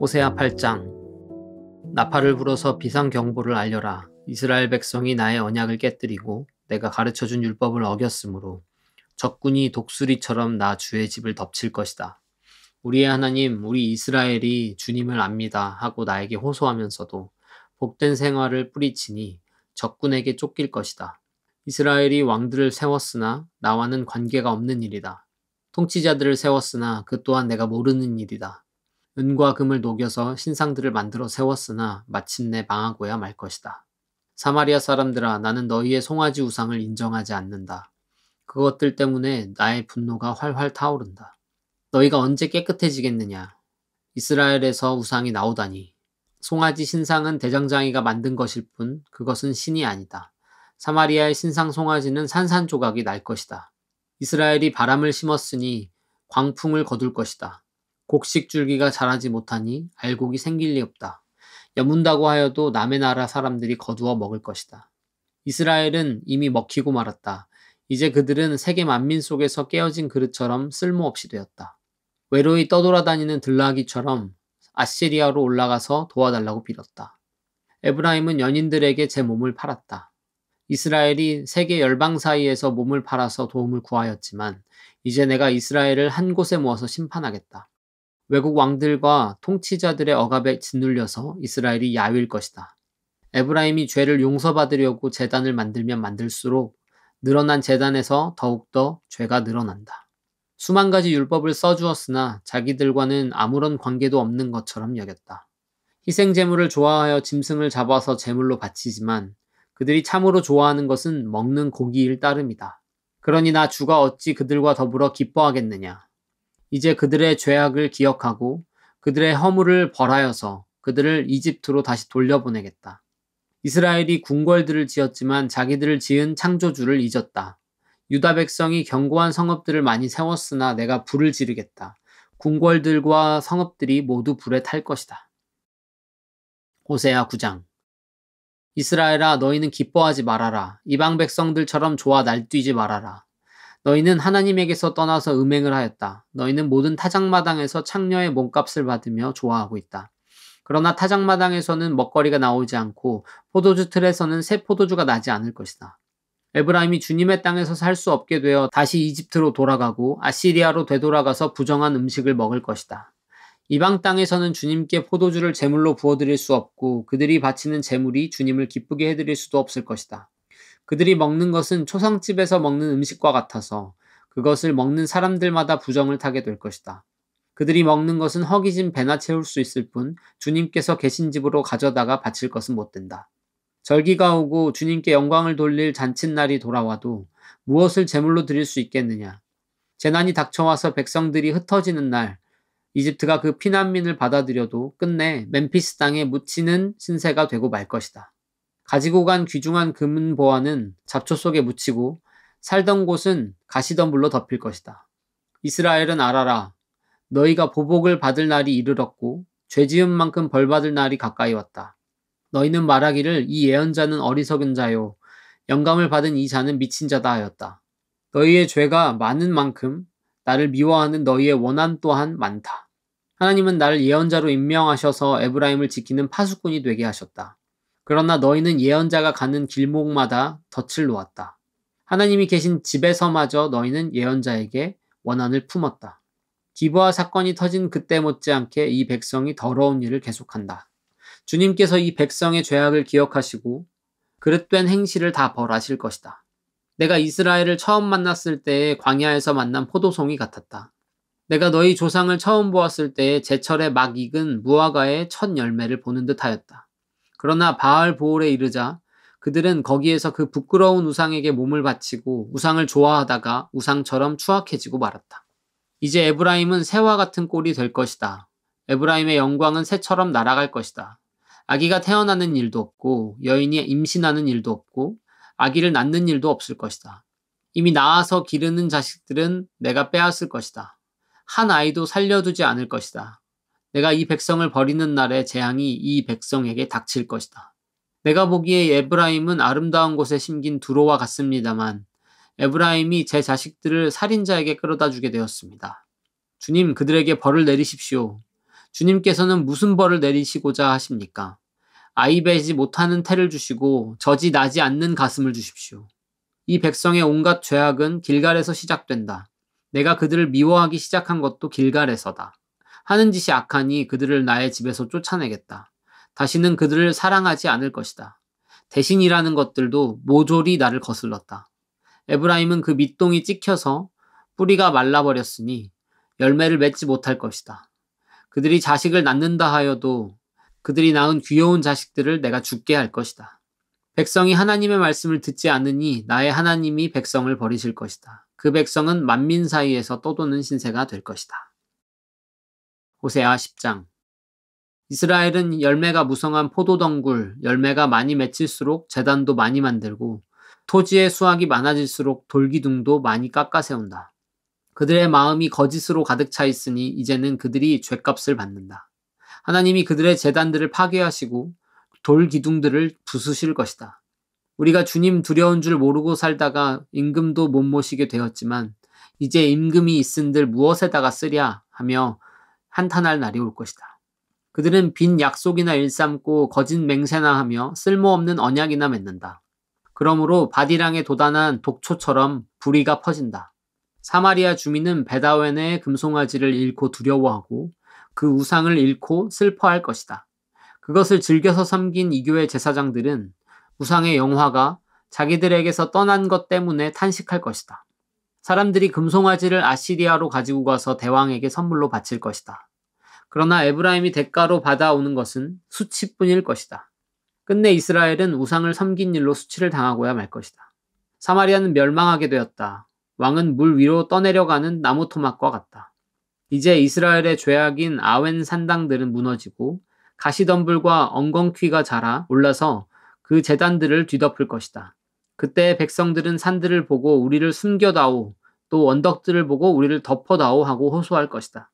호세아 8장 나팔을 불어서 비상경보를 알려라. 이스라엘 백성이 나의 언약을 깨뜨리고 내가 가르쳐준 율법을 어겼으므로 적군이 독수리처럼 나 주의 집을 덮칠 것이다. 우리의 하나님, 우리 이스라엘이 주님을 압니다 하고 나에게 호소하면서도 복된 생활을 뿌리치니 적군에게 쫓길 것이다. 이스라엘이 왕들을 세웠으나 나와는 관계가 없는 일이다. 통치자들을 세웠으나 그 또한 내가 모르는 일이다. 은과 금을 녹여서 신상들을 만들어 세웠으나 마침내 망하고야 말 것이다. 사마리아 사람들아 나는 너희의 송아지 우상을 인정하지 않는다. 그것들 때문에 나의 분노가 활활 타오른다. 너희가 언제 깨끗해지겠느냐? 이스라엘에서 우상이 나오다니. 송아지 신상은 대장장이가 만든 것일 뿐 그것은 신이 아니다. 사마리아의 신상 송아지는 산산조각이 날 것이다. 이스라엘이 바람을 심었으니 광풍을 거둘 것이다. 곡식 줄기가 자라지 못하니 알곡이 생길 리 없다. 여문다고 하여도 남의 나라 사람들이 거두어 먹을 것이다. 이스라엘은 이미 먹히고 말았다. 이제 그들은 세계 만민 속에서 깨어진 그릇처럼 쓸모없이 되었다. 외로이 떠돌아다니는 들라기처럼 아시리아로 올라가서 도와달라고 빌었다. 에브라임은 연인들에게 제 몸을 팔았다. 이스라엘이 세계 열방 사이에서 몸을 팔아서 도움을 구하였지만 이제 내가 이스라엘을 한 곳에 모아서 심판하겠다. 외국 왕들과 통치자들의 억압에 짓눌려서 이스라엘이 야위일 것이다. 에브라임이 죄를 용서받으려고 재단을 만들면 만들수록 늘어난 재단에서 더욱더 죄가 늘어난다. 수만 가지 율법을 써주었으나 자기들과는 아무런 관계도 없는 것처럼 여겼다. 희생재물을 좋아하여 짐승을 잡아서 재물로 바치지만 그들이 참으로 좋아하는 것은 먹는 고기일 따름이다. 그러니 나 주가 어찌 그들과 더불어 기뻐하겠느냐. 이제 그들의 죄악을 기억하고 그들의 허물을 벌하여서 그들을 이집트로 다시 돌려보내겠다. 이스라엘이 궁궐들을 지었지만 자기들을 지은 창조주를 잊었다. 유다 백성이 견고한 성읍들을 많이 세웠으나 내가 불을 지르겠다. 궁궐들과 성읍들이 모두 불에 탈 것이다. 호세아 9장 이스라엘아 너희는 기뻐하지 말아라. 이방 백성들처럼 좋아 날뛰지 말아라. 너희는 하나님에게서 떠나서 음행을 하였다. 너희는 모든 타작마당에서 창녀의 몸값을 받으며 좋아하고 있다. 그러나 타작마당에서는 먹거리가 나오지 않고 포도주 틀에서는 새 포도주가 나지 않을 것이다. 에브라임이 주님의 땅에서 살 수 없게 되어 다시 이집트로 돌아가고 아시리아로 되돌아가서 부정한 음식을 먹을 것이다. 이방 땅에서는 주님께 포도주를 제물로 부어드릴 수 없고 그들이 바치는 제물이 주님을 기쁘게 해드릴 수도 없을 것이다. 그들이 먹는 것은 초상집에서 먹는 음식과 같아서 그것을 먹는 사람들마다 부정을 타게 될 것이다. 그들이 먹는 것은 허기진 배나 채울 수 있을 뿐 주님께서 계신 집으로 가져다가 바칠 것은 못 된다. 절기가 오고 주님께 영광을 돌릴 잔칫날이 돌아와도 무엇을 제물로 드릴 수 있겠느냐. 재난이 닥쳐와서 백성들이 흩어지는 날 이집트가 그 피난민을 받아들여도 끝내 멤피스 땅에 묻히는 신세가 되고 말 것이다. 가지고 간 귀중한 금은 보화는 잡초 속에 묻히고 살던 곳은 가시덤불로 덮일 것이다. 이스라엘은 알아라. 너희가 보복을 받을 날이 이르렀고 죄 지은 만큼 벌 받을 날이 가까이 왔다. 너희는 말하기를 이 예언자는 어리석은 자요 영감을 받은 이 자는 미친 자다 하였다. 너희의 죄가 많은 만큼 나를 미워하는 너희의 원한 또한 많다. 하나님은 나를 예언자로 임명하셔서 에브라임을 지키는 파수꾼이 되게 하셨다. 그러나 너희는 예언자가 가는 길목마다 덫을 놓았다. 하나님이 계신 집에서마저 너희는 예언자에게 원한을 품었다. 기부와 사건이 터진 그때 못지않게 이 백성이 더러운 일을 계속한다. 주님께서 이 백성의 죄악을 기억하시고 그릇된 행실을 다 벌하실 것이다. 내가 이스라엘을 처음 만났을 때의 광야에서 만난 포도송이 같았다. 내가 너희 조상을 처음 보았을 때에 제철에 막 익은 무화과의 첫 열매를 보는 듯하였다. 그러나 바알 보홀에 이르자 그들은 거기에서 그 부끄러운 우상에게 몸을 바치고 우상을 좋아하다가 우상처럼 추악해지고 말았다. 이제 에브라임은 새와 같은 꼴이 될 것이다. 에브라임의 영광은 새처럼 날아갈 것이다. 아기가 태어나는 일도 없고 여인이 임신하는 일도 없고 아기를 낳는 일도 없을 것이다. 이미 낳아서 기르는 자식들은 내가 빼앗을 것이다. 한 아이도 살려두지 않을 것이다. 내가 이 백성을 버리는 날에 재앙이 이 백성에게 닥칠 것이다. 내가 보기에 에브라임은 아름다운 곳에 심긴 두로와 같습니다만 에브라임이 제 자식들을 살인자에게 끌어다 주게 되었습니다. 주님 그들에게 벌을 내리십시오. 주님께서는 무슨 벌을 내리시고자 하십니까? 아이 베지 못하는 태를 주시고 저지 나지 않는 가슴을 주십시오. 이 백성의 온갖 죄악은 길갈에서 시작된다. 내가 그들을 미워하기 시작한 것도 길갈에서다. 하는 짓이 악하니 그들을 나의 집에서 쫓아내겠다. 다시는 그들을 사랑하지 않을 것이다. 대신이라는 것들도 모조리 나를 거슬렀다. 에브라임은 그 밑동이 찍혀서 뿌리가 말라버렸으니 열매를 맺지 못할 것이다. 그들이 자식을 낳는다 하여도 그들이 낳은 귀여운 자식들을 내가 죽게 할 것이다. 백성이 하나님의 말씀을 듣지 않으니 나의 하나님이 백성을 버리실 것이다. 그 백성은 만민 사이에서 떠도는 신세가 될 것이다. 호세아 10장 이스라엘은 열매가 무성한 포도덩굴, 열매가 많이 맺힐수록 재단도 많이 만들고 토지의 수확이 많아질수록 돌기둥도 많이 깎아 세운다. 그들의 마음이 거짓으로 가득 차 있으니 이제는 그들이 죄값을 받는다. 하나님이 그들의 재단들을 파괴하시고 돌기둥들을 부수실 것이다. 우리가 주님 두려운 줄 모르고 살다가 임금도 못 모시게 되었지만 이제 임금이 있은들 무엇에다가 쓰랴 하며 한탄할 날이 올 것이다. 그들은 빈 약속이나 일삼고 거짓 맹세나 하며 쓸모없는 언약이나 맺는다. 그러므로 바디랑에 도단한 독초처럼 불의가 퍼진다. 사마리아 주민은 베다웬의 금송아지를 잃고 두려워하고 그 우상을 잃고 슬퍼할 것이다. 그것을 즐겨서 섬긴 이교의 제사장들은 우상의 영화가 자기들에게서 떠난 것 때문에 탄식할 것이다. 사람들이 금송아지를 아시리아로 가지고 가서 대왕에게 선물로 바칠 것이다. 그러나 에브라임이 대가로 받아오는 것은 수치뿐일 것이다. 끝내 이스라엘은 우상을 섬긴 일로 수치를 당하고야 말 것이다. 사마리아는 멸망하게 되었다. 왕은 물 위로 떠내려가는 나무 토막과 같다. 이제 이스라엘의 죄악인 아웬 산당들은 무너지고 가시덤불과 엉겅퀴가 자라 올라서 그 재단들을 뒤덮을 것이다. 그때 백성들은 산들을 보고 우리를 숨겨다오 또 언덕들을 보고 우리를 덮어다오 하고 호소할 것이다.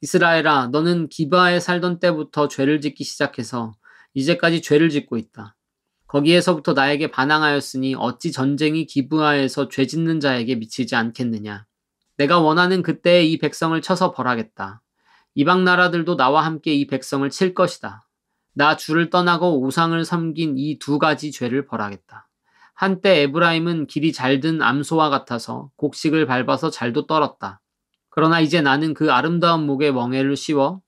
이스라엘아 너는 기바에 살던 때부터 죄를 짓기 시작해서 이제까지 죄를 짓고 있다. 거기에서부터 나에게 반항하였으니 어찌 전쟁이 기브아에서 죄 짓는 자에게 미치지 않겠느냐. 내가 원하는 그때에 이 백성을 쳐서 벌하겠다. 이방 나라들도 나와 함께 이 백성을 칠 것이다. 나 주를 떠나고 우상을 섬긴 이 두 가지 죄를 벌하겠다. 한때 에브라임은 길이 잘 든 암소와 같아서 곡식을 밟아서 잘도 떨었다. 그러나 이제 나는 그 아름다운 목에 멍해를 씌워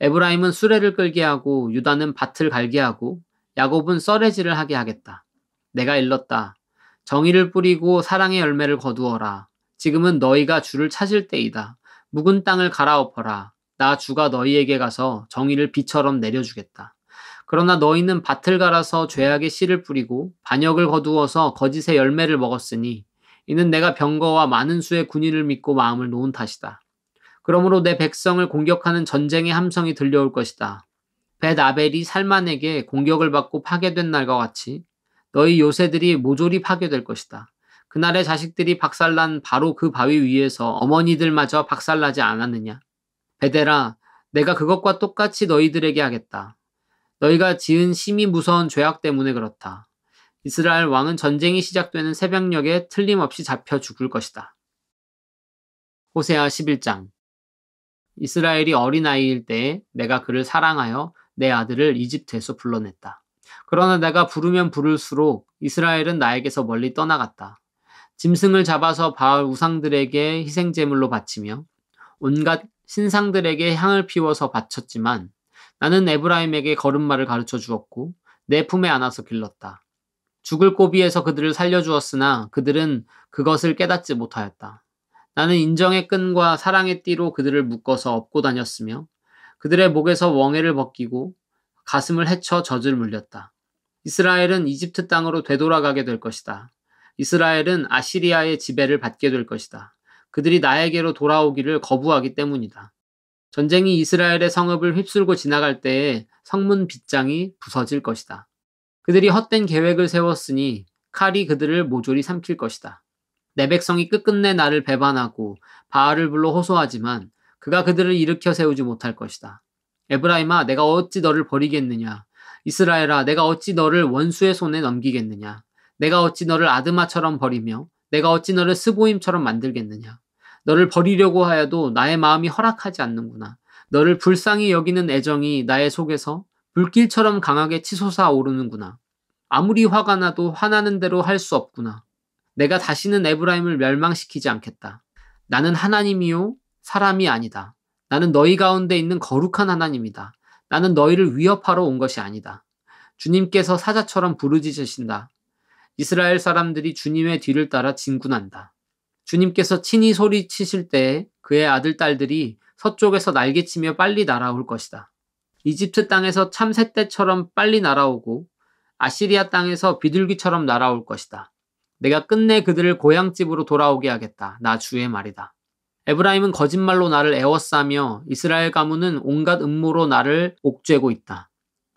에브라임은 수레를 끌게 하고 유다는 밭을 갈게 하고 야곱은 썰레질을 하게 하겠다. 내가 일렀다. 정의를 뿌리고 사랑의 열매를 거두어라. 지금은 너희가 주를 찾을 때이다. 묵은 땅을 갈아엎어라. 나 주가 너희에게 가서 정의를 비처럼 내려주겠다. 그러나 너희는 밭을 갈아서 죄악의 씨를 뿌리고 반역을 거두어서 거짓의 열매를 먹었으니 이는 내가 병거와 많은 수의 군인을 믿고 마음을 놓은 탓이다. 그러므로 내 백성을 공격하는 전쟁의 함성이 들려올 것이다. 벳아벨이 살만에게 공격을 받고 파괴된 날과 같이 너희 요새들이 모조리 파괴될 것이다. 그날의 자식들이 박살난 바로 그 바위 위에서 어머니들마저 박살나지 않았느냐. 베데라, 내가 그것과 똑같이 너희들에게 하겠다. 너희가 지은 심히 무서운 죄악 때문에 그렇다. 이스라엘 왕은 전쟁이 시작되는 새벽녘에 틀림없이 잡혀 죽을 것이다. 호세아 11장 이스라엘이 어린아이일 때 내가 그를 사랑하여 내 아들을 이집트에서 불러냈다. 그러나 내가 부르면 부를수록 이스라엘은 나에게서 멀리 떠나갔다. 짐승을 잡아서 바울 우상들에게 희생제물로 바치며 온갖 신상들에게 향을 피워서 바쳤지만 나는 에브라임에게 걸음마를 가르쳐 주었고 내 품에 안아서 길렀다. 죽을 고비에서 그들을 살려주었으나 그들은 그것을 깨닫지 못하였다. 나는 인정의 끈과 사랑의 띠로 그들을 묶어서 업고 다녔으며 그들의 목에서 웡해를 벗기고 가슴을 헤쳐 젖을 물렸다. 이스라엘은 이집트 땅으로 되돌아가게 될 것이다. 이스라엘은 아시리아의 지배를 받게 될 것이다. 그들이 나에게로 돌아오기를 거부하기 때문이다. 전쟁이 이스라엘의 성읍을 휩쓸고 지나갈 때에 성문 빗장이 부서질 것이다. 그들이 헛된 계획을 세웠으니 칼이 그들을 모조리 삼킬 것이다. 내 백성이 끝끝내 나를 배반하고 바알을 불러 호소하지만 그가 그들을 일으켜 세우지 못할 것이다. 에브라임아 내가 어찌 너를 버리겠느냐 이스라엘아 내가 어찌 너를 원수의 손에 넘기겠느냐 내가 어찌 너를 아드마처럼 버리며 내가 어찌 너를 스보임처럼 만들겠느냐 너를 버리려고 하여도 나의 마음이 허락하지 않는구나. 너를 불쌍히 여기는 애정이 나의 속에서 불길처럼 강하게 치솟아 오르는구나. 아무리 화가 나도 화나는 대로 할 수 없구나. 내가 다시는 에브라임을 멸망시키지 않겠다. 나는 하나님이요, 사람이 아니다. 나는 너희 가운데 있는 거룩한 하나님이다. 나는 너희를 위협하러 온 것이 아니다. 주님께서 사자처럼 부르짖으신다. 이스라엘 사람들이 주님의 뒤를 따라 진군한다. 주님께서 친히 소리치실 때에 그의 아들 딸들이 서쪽에서 날개치며 빨리 날아올 것이다. 이집트 땅에서 참새 때처럼 빨리 날아오고 아시리아 땅에서 비둘기처럼 날아올 것이다. 내가 끝내 그들을 고향집으로 돌아오게 하겠다. 나 주의 말이다. 에브라임은 거짓말로 나를 애워싸며 이스라엘 가문은 온갖 음모로 나를 옥죄고 있다.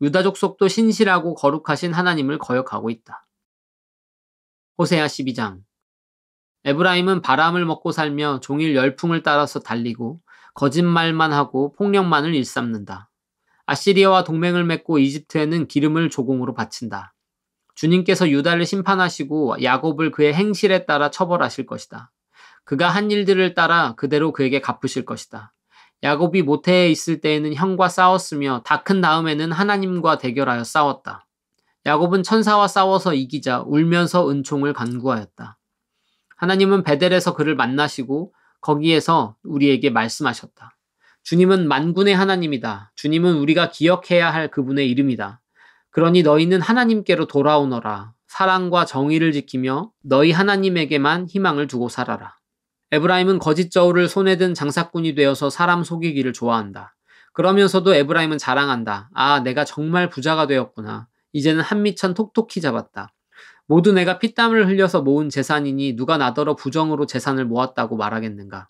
유다족 속도 신실하고 거룩하신 하나님을 거역하고 있다. 호세아 12장 에브라임은 바람을 먹고 살며 종일 열풍을 따라서 달리고 거짓말만 하고 폭력만을 일삼는다. 아시리아와 동맹을 맺고 이집트에는 기름을 조공으로 바친다. 주님께서 유다를 심판하시고 야곱을 그의 행실에 따라 처벌하실 것이다. 그가 한 일들을 따라 그대로 그에게 갚으실 것이다. 야곱이 모태에 있을 때에는 형과 싸웠으며 다 큰 다음에는 하나님과 대결하여 싸웠다. 야곱은 천사와 싸워서 이기자 울면서 은총을 간구하였다. 하나님은 베델에서 그를 만나시고 거기에서 우리에게 말씀하셨다. 주님은 만군의 하나님이다. 주님은 우리가 기억해야 할 그분의 이름이다. 그러니 너희는 하나님께로 돌아오너라. 사랑과 정의를 지키며 너희 하나님에게만 희망을 두고 살아라. 에브라임은 거짓 저울을 손에 든 장사꾼이 되어서 사람 속이기를 좋아한다. 그러면서도 에브라임은 자랑한다. 아, 내가 정말 부자가 되었구나. 이제는 한 미천 톡톡히 잡았다. 모두 내가 피땀을 흘려서 모은 재산이니 누가 나더러 부정으로 재산을 모았다고 말하겠는가.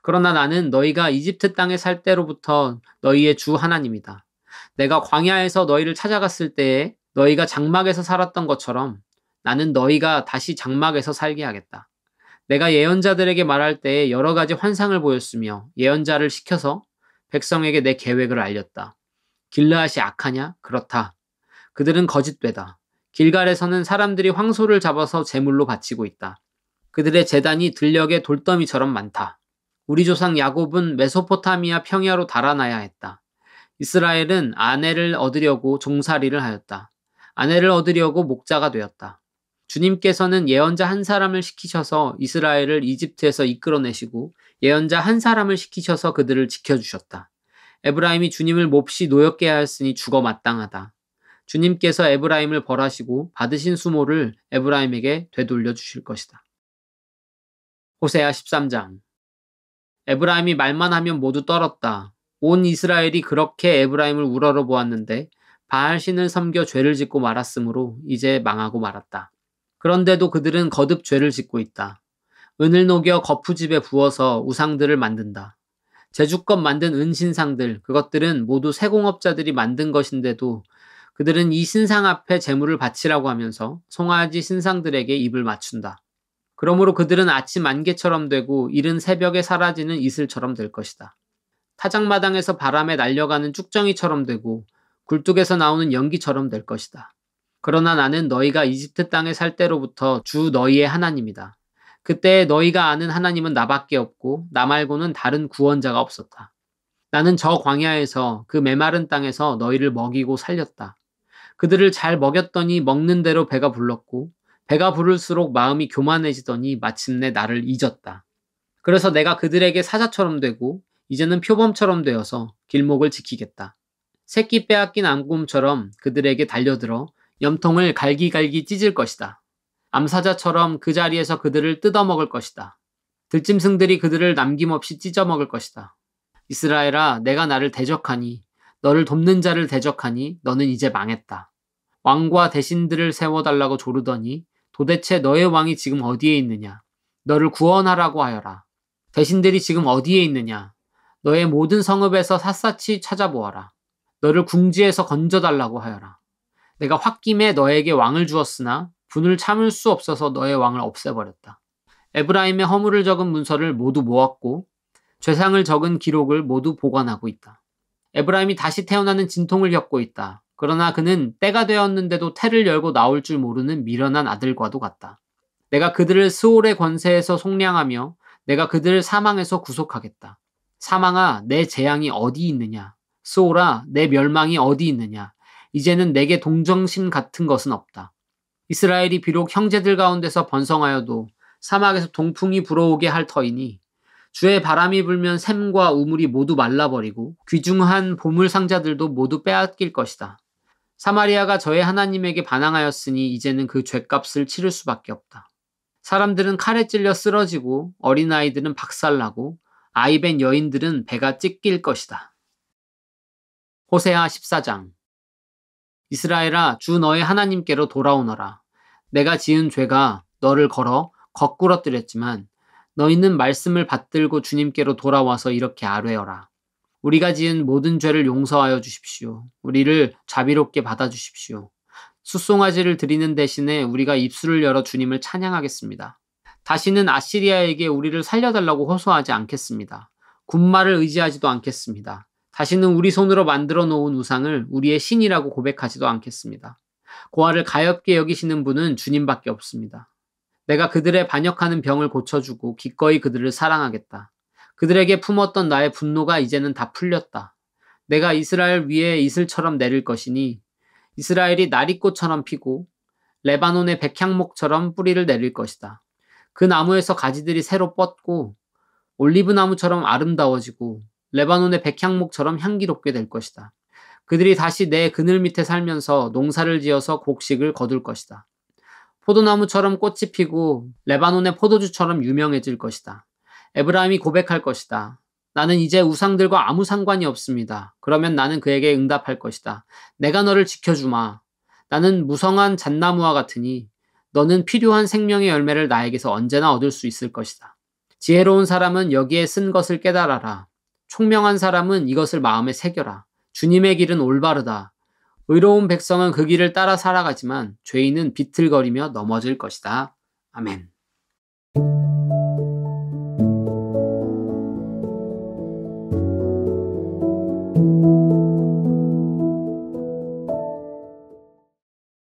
그러나 나는 너희가 이집트 땅에 살 때로부터 너희의 주 하나님이다. 내가 광야에서 너희를 찾아갔을 때에 너희가 장막에서 살았던 것처럼 나는 너희가 다시 장막에서 살게 하겠다. 내가 예언자들에게 말할 때에 여러 가지 환상을 보였으며 예언자를 시켜서 백성에게 내 계획을 알렸다. 길라앗이 악하냐? 그렇다. 그들은 거짓되다. 길갈에서는 사람들이 황소를 잡아서 제물로 바치고 있다. 그들의 재단이 들녘의 돌더미처럼 많다. 우리 조상 야곱은 메소포타미아 평야로 달아나야 했다. 이스라엘은 아내를 얻으려고 종살이를 하였다. 아내를 얻으려고 목자가 되었다. 주님께서는 예언자 한 사람을 시키셔서 이스라엘을 이집트에서 이끌어내시고 예언자 한 사람을 시키셔서 그들을 지켜주셨다. 에브라임이 주님을 몹시 노역게 하였으니 죽어 마땅하다. 주님께서 에브라임을 벌하시고 받으신 수모를 에브라임에게 되돌려 주실 것이다. 호세아 13장 에브라임이 말만 하면 모두 떨었다. 온 이스라엘이 그렇게 에브라임을 우러러 보았는데 바알 신을 섬겨 죄를 짓고 말았으므로 이제 망하고 말았다. 그런데도 그들은 거듭 죄를 짓고 있다. 은을 녹여 거푸집에 부어서 우상들을 만든다. 제주껏 만든 은신상들, 그것들은 모두 세공업자들이 만든 것인데도 그들은 이 신상 앞에 재물을 바치라고 하면서 송아지 신상들에게 입을 맞춘다. 그러므로 그들은 아침 안개처럼 되고 이른 새벽에 사라지는 이슬처럼 될 것이다. 타작마당에서 바람에 날려가는 쭉정이처럼 되고 굴뚝에서 나오는 연기처럼 될 것이다. 그러나 나는 너희가 이집트 땅에 살 때로부터 주 너희의 하나님이다. 그때 너희가 아는 하나님은 나밖에 없고 나 말고는 다른 구원자가 없었다. 나는 저 광야에서 그 메마른 땅에서 너희를 먹이고 살렸다. 그들을 잘 먹였더니 먹는 대로 배가 불렀고 배가 부를수록 마음이 교만해지더니 마침내 나를 잊었다. 그래서 내가 그들에게 사자처럼 되고 이제는 표범처럼 되어서 길목을 지키겠다. 새끼 빼앗긴 암곰처럼 그들에게 달려들어 염통을 갈기갈기 찢을 것이다. 암사자처럼 그 자리에서 그들을 뜯어먹을 것이다. 들짐승들이 그들을 남김없이 찢어먹을 것이다. 이스라엘아, 내가 나를 대적하니 너를 돕는 자를 대적하니 너는 이제 망했다. 왕과 대신들을 세워달라고 조르더니 도대체 너의 왕이 지금 어디에 있느냐? 너를 구원하라고 하여라. 대신들이 지금 어디에 있느냐? 너의 모든 성읍에서 샅샅이 찾아보아라. 너를 궁지에서 건져달라고 하여라. 내가 홧김에 너에게 왕을 주었으나 분을 참을 수 없어서 너의 왕을 없애버렸다. 에브라임의 허물을 적은 문서를 모두 모았고 죄상을 적은 기록을 모두 보관하고 있다. 에브라임이 다시 태어나는 진통을 겪고 있다. 그러나 그는 때가 되었는데도 태를 열고 나올 줄 모르는 미련한 아들과도 같다. 내가 그들을 스올의 권세에서 속량하며 내가 그들을 사망에서 구속하겠다. 사망아, 내 재앙이 어디 있느냐? 스올아, 내 멸망이 어디 있느냐? 이제는 내게 동정심 같은 것은 없다. 이스라엘이 비록 형제들 가운데서 번성하여도 사막에서 동풍이 불어오게 할 터이니 주의 바람이 불면 샘과 우물이 모두 말라버리고 귀중한 보물 상자들도 모두 빼앗길 것이다. 사마리아가 저의 하나님에게 반항하였으니 이제는 그 죄값을 치를 수밖에 없다. 사람들은 칼에 찔려 쓰러지고 어린아이들은 박살나고 아이벤 여인들은 배가 찢길 것이다. 호세아 14장 이스라엘아 주 너의 하나님께로 돌아오너라. 내가 지은 죄가 너를 걸어 거꾸러뜨렸지만 너희는 말씀을 받들고 주님께로 돌아와서 이렇게 아뢰어라. 우리가 지은 모든 죄를 용서하여 주십시오. 우리를 자비롭게 받아주십시오. 숫송아지를 드리는 대신에 우리가 입술을 열어 주님을 찬양하겠습니다. 다시는 아시리아에게 우리를 살려달라고 호소하지 않겠습니다. 군마를 의지하지도 않겠습니다. 다시는 우리 손으로 만들어 놓은 우상을 우리의 신이라고 고백하지도 않겠습니다. 고아를 가엽게 여기시는 분은 주님밖에 없습니다. 내가 그들의 반역하는 병을 고쳐주고 기꺼이 그들을 사랑하겠다. 그들에게 품었던 나의 분노가 이제는 다 풀렸다. 내가 이스라엘 위에 이슬처럼 내릴 것이니 이스라엘이 나리꽃처럼 피고 레바논의 백향목처럼 뿌리를 내릴 것이다. 그 나무에서 가지들이 새로 뻗고 올리브 나무처럼 아름다워지고 레바논의 백향목처럼 향기롭게 될 것이다. 그들이 다시 내 그늘 밑에 살면서 농사를 지어서 곡식을 거둘 것이다. 포도나무처럼 꽃이 피고 레바논의 포도주처럼 유명해질 것이다. 에브라임이 고백할 것이다. 나는 이제 우상들과 아무 상관이 없습니다. 그러면 나는 그에게 응답할 것이다. 내가 너를 지켜주마. 나는 무성한 잣나무와 같으니 너는 필요한 생명의 열매를 나에게서 언제나 얻을 수 있을 것이다. 지혜로운 사람은 여기에 쓴 것을 깨달아라. 총명한 사람은 이것을 마음에 새겨라. 주님의 길은 올바르다. 의로운 백성은 그 길을 따라 살아가지만 죄인은 비틀거리며 넘어질 것이다. 아멘.